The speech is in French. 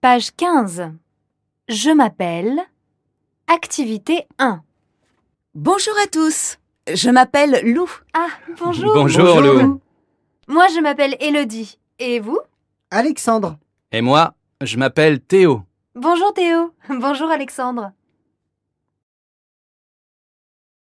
Page 15. Je m'appelle. Activité 1. Bonjour à tous. Je m'appelle Lou. Ah, bonjour. Bonjour, Lou. Moi, je m'appelle Elodie. Et vous Alexandre. Et moi, je m'appelle Théo. Bonjour Théo. Bonjour Alexandre.